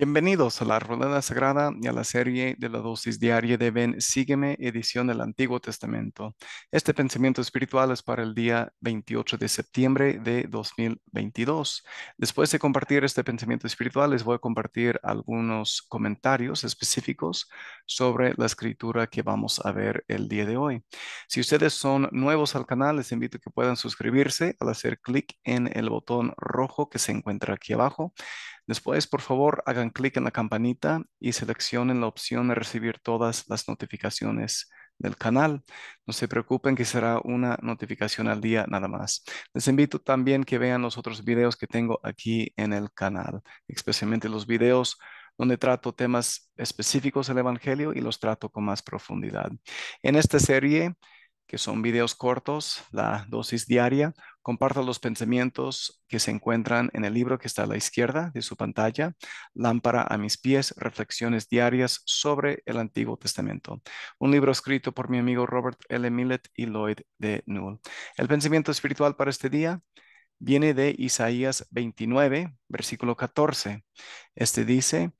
Bienvenidos a la Rueda Sagrada y a la serie de la dosis diaria de Ben Sígueme, edición del Antiguo Testamento. Este pensamiento espiritual es para el día 28 de septiembre de 2022. Después de compartir este pensamiento espiritual, les voy a compartir algunos comentarios específicos sobre la escritura que vamos a ver el día de hoy. Si ustedes son nuevos al canal, les invito a que puedan suscribirse al hacer clic en el botón rojo que se encuentra aquí abajo. Después, por favor, hagan clic en la campanita y seleccionen la opción de recibir todas las notificaciones del canal. No se preocupen que será una notificación al día nada más. Les invito también que vean los otros videos que tengo aquí en el canal, especialmente los videos donde trato temas específicos del Evangelio y los trato con más profundidad. En esta serie que son videos cortos, la dosis diaria. Comparto los pensamientos que se encuentran en el libro que está a la izquierda de su pantalla, Lámpara a mis pies, reflexiones diarias sobre el Antiguo Testamento. Un libro escrito por mi amigo Robert L. Millet y Lloyd de Newell. El pensamiento espiritual para este día viene de Isaías 29, versículo 14. Este dice,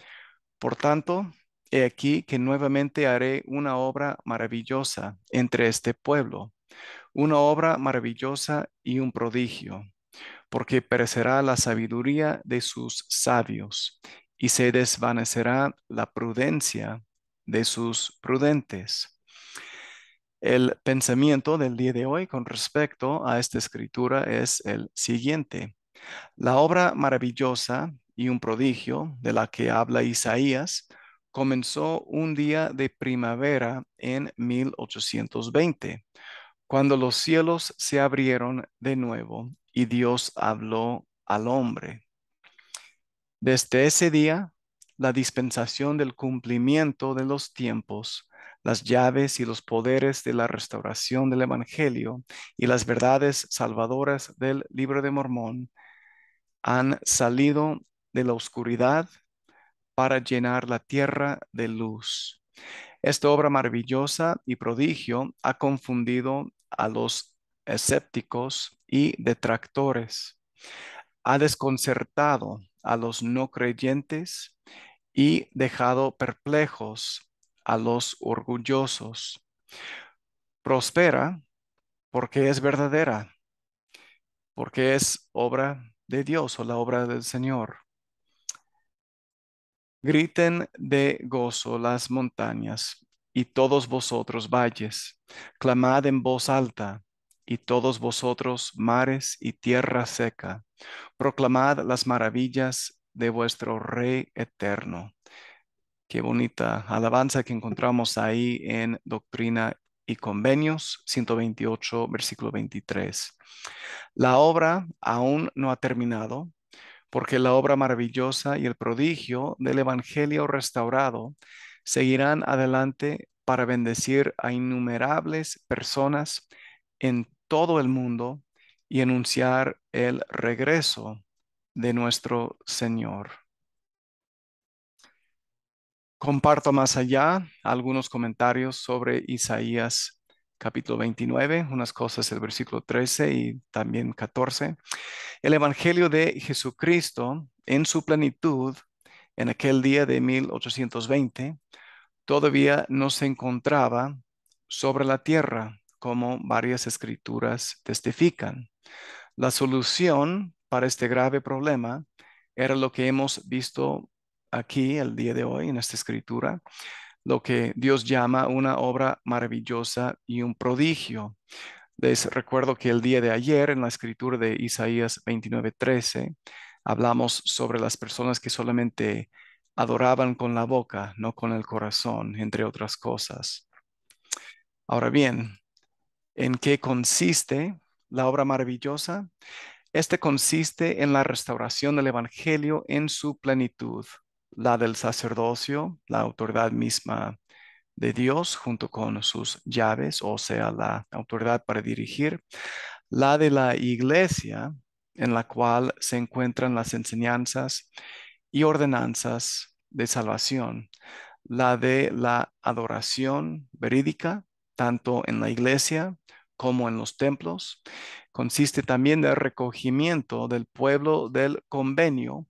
por tanto, He aquí que nuevamente haré una obra maravillosa entre este pueblo, una obra maravillosa y un prodigio, porque perecerá la sabiduría de sus sabios y se desvanecerá la prudencia de sus prudentes. El pensamiento del día de hoy con respecto a esta escritura es el siguiente. La obra maravillosa y un prodigio de la que habla Isaías comenzó un día de primavera en 1820, cuando los cielos se abrieron de nuevo y Dios habló al hombre. Desde ese día, la dispensación del cumplimiento de los tiempos, las llaves y los poderes de la restauración del Evangelio y las verdades salvadoras del Libro de Mormón han salido de la oscuridad para llenar la tierra de luz. Esta obra maravillosa y prodigio ha confundido a los escépticos y detractores, ha desconcertado a los no creyentes y dejado perplejos a los orgullosos. Prospera porque es verdadera, porque es obra de Dios o la obra del Señor. Griten de gozo las montañas y todos vosotros valles, clamad en voz alta y todos vosotros mares y tierra seca, proclamad las maravillas de vuestro Rey eterno. Qué bonita alabanza que encontramos ahí en Doctrina y Convenios 128, versículo 23. La obra aún no ha terminado, porque la obra maravillosa y el prodigio del Evangelio restaurado seguirán adelante para bendecir a innumerables personas en todo el mundo y anunciar el regreso de nuestro Señor. Comparto más allá algunos comentarios sobre Isaías capítulo 29, unas cosas el versículo 13 y también 14. El Evangelio de Jesucristo en su plenitud, en aquel día de 1820, todavía no se encontraba sobre la tierra, como varias escrituras testifican. La solución para este grave problema era lo que hemos visto aquí el día de hoy en esta escritura, lo que Dios llama una obra maravillosa y un prodigio. Les recuerdo que el día de ayer en la escritura de Isaías 29:13 hablamos sobre las personas que solamente adoraban con la boca, no con el corazón, entre otras cosas. Ahora bien, ¿en qué consiste la obra maravillosa? Este consiste en la restauración del Evangelio en su plenitud la del sacerdocio, la autoridad misma de Dios junto con sus llaves, o sea, la autoridad para dirigir, la de la iglesia, en la cual se encuentran las enseñanzas y ordenanzas de salvación, la de la adoración verídica, tanto en la iglesia como en los templos. Consiste también del recogimiento del pueblo del convenio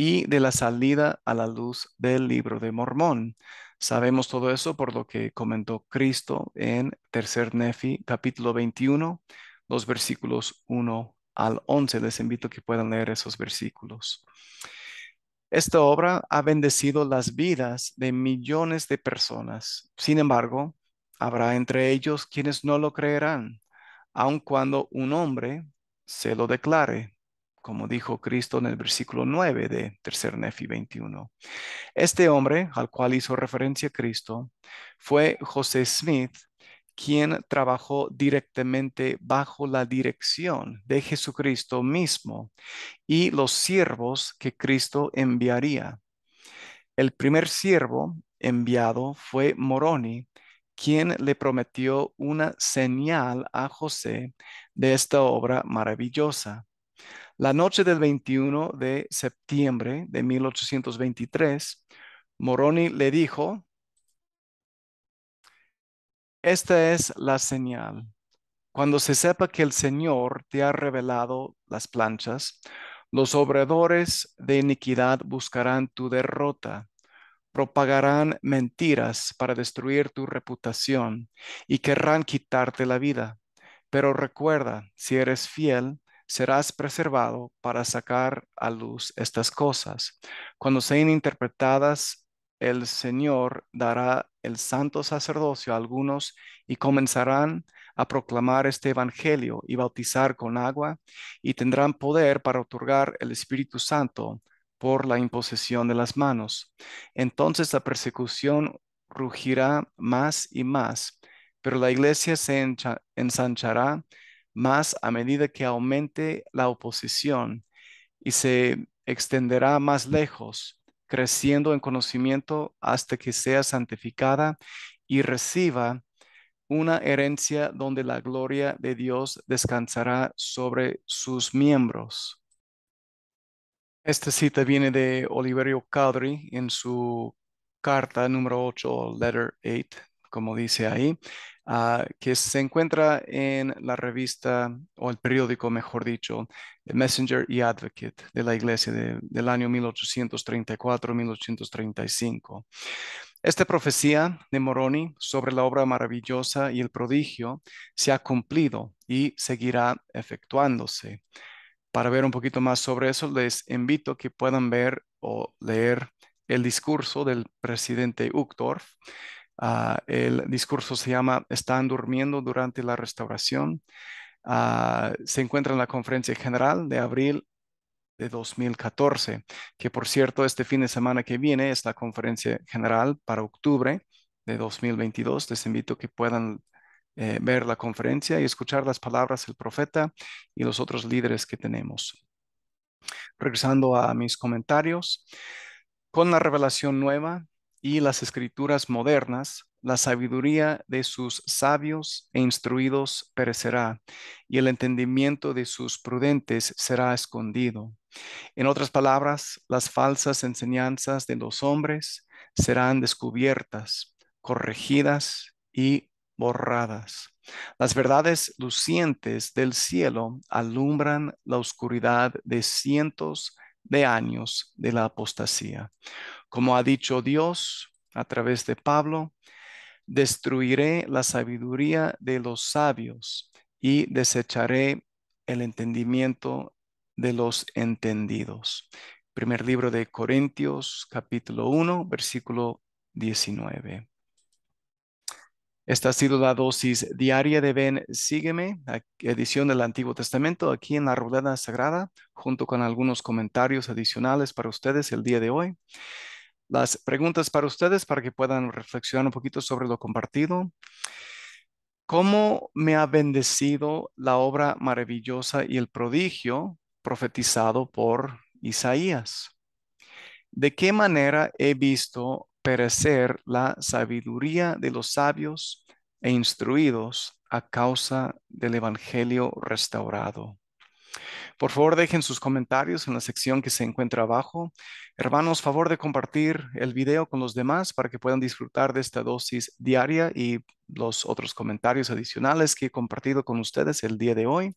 y de la salida a la luz del libro de Mormón. Sabemos todo eso por lo que comentó Cristo en Tercer Nefi, capítulo 21, los versículos 1 al 11. Les invito a que puedan leer esos versículos. Esta obra ha bendecido las vidas de millones de personas. Sin embargo, habrá entre ellos quienes no lo creerán, aun cuando un hombre se lo declare como dijo Cristo en el versículo 9 de Tercer Nefi 21. Este hombre, al cual hizo referencia Cristo, fue José Smith, quien trabajó directamente bajo la dirección de Jesucristo mismo y los siervos que Cristo enviaría. El primer siervo enviado fue Moroni, quien le prometió una señal a José de esta obra maravillosa. La noche del 21 de septiembre de 1823, Moroni le dijo, esta es la señal. Cuando se sepa que el Señor te ha revelado las planchas, los obradores de iniquidad buscarán tu derrota, propagarán mentiras para destruir tu reputación y querrán quitarte la vida. Pero recuerda, si eres fiel, serás preservado para sacar a luz estas cosas. Cuando sean interpretadas, el Señor dará el santo sacerdocio a algunos y comenzarán a proclamar este evangelio y bautizar con agua y tendrán poder para otorgar el Espíritu Santo por la imposición de las manos. Entonces la persecución rugirá más y más, pero la iglesia se ensanchará más a medida que aumente la oposición y se extenderá más lejos, creciendo en conocimiento hasta que sea santificada y reciba una herencia donde la gloria de Dios descansará sobre sus miembros. Esta cita viene de Oliverio Cadri en su carta número 8, letter 8 como dice ahí, ah, que se encuentra en la revista o el periódico, mejor dicho, The Messenger y Advocate de la Iglesia del año 1834-1835. Esta profecía de Moroni sobre la obra maravillosa y el prodigio se ha cumplido y seguirá efectuándose. Para ver un poquito más sobre eso, les invito que puedan ver o leer el discurso del presidente Uchtdorf, Ah, el discurso se llama Están durmiendo durante la restauración. Ah, se encuentra en la conferencia general de abril de 2014, que por cierto, este fin de semana que viene es la conferencia general para octubre de 2022. Les invito a que puedan eh, ver la conferencia y escuchar las palabras del profeta y los otros líderes que tenemos. Regresando a mis comentarios, con la revelación nueva, y las escrituras modernas, la sabiduría de sus sabios e instruidos perecerá, y el entendimiento de sus prudentes será escondido. En otras palabras, las falsas enseñanzas de los hombres serán descubiertas, corregidas y borradas. Las verdades lucientes del cielo alumbran la oscuridad de cientos de años de la apostasía. Como ha dicho Dios a través de Pablo, destruiré la sabiduría de los sabios y desecharé el entendimiento de los entendidos. Primer libro de Corintios, capítulo 1, versículo 19. Esta ha sido la dosis diaria de Ben. Sígueme, edición del Antiguo Testamento, aquí en la Rueda Sagrada, junto con algunos comentarios adicionales para ustedes el día de hoy las preguntas para ustedes para que puedan reflexionar un poquito sobre lo compartido. ¿Cómo me ha bendecido la obra maravillosa y el prodigio profetizado por Isaías? ¿De qué manera he visto perecer la sabiduría de los sabios e instruidos a causa del Evangelio restaurado? Por favor, dejen sus comentarios en la sección que se encuentra abajo. Hermanos, favor de compartir el video con los demás para que puedan disfrutar de esta dosis diaria y los otros comentarios adicionales que he compartido con ustedes el día de hoy.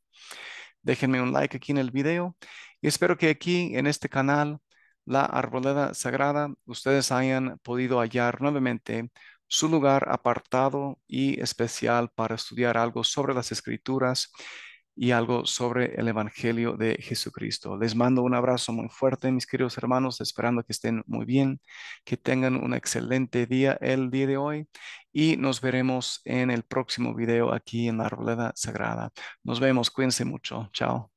Déjenme un like aquí en el video y espero que aquí en este canal, La Arboleda Sagrada, ustedes hayan podido hallar nuevamente su lugar apartado y especial para estudiar algo sobre las escrituras y algo sobre el Evangelio de Jesucristo. Les mando un abrazo muy fuerte, mis queridos hermanos, esperando que estén muy bien, que tengan un excelente día el día de hoy y nos veremos en el próximo video aquí en la Arboleda Sagrada. Nos vemos, cuídense mucho, chao.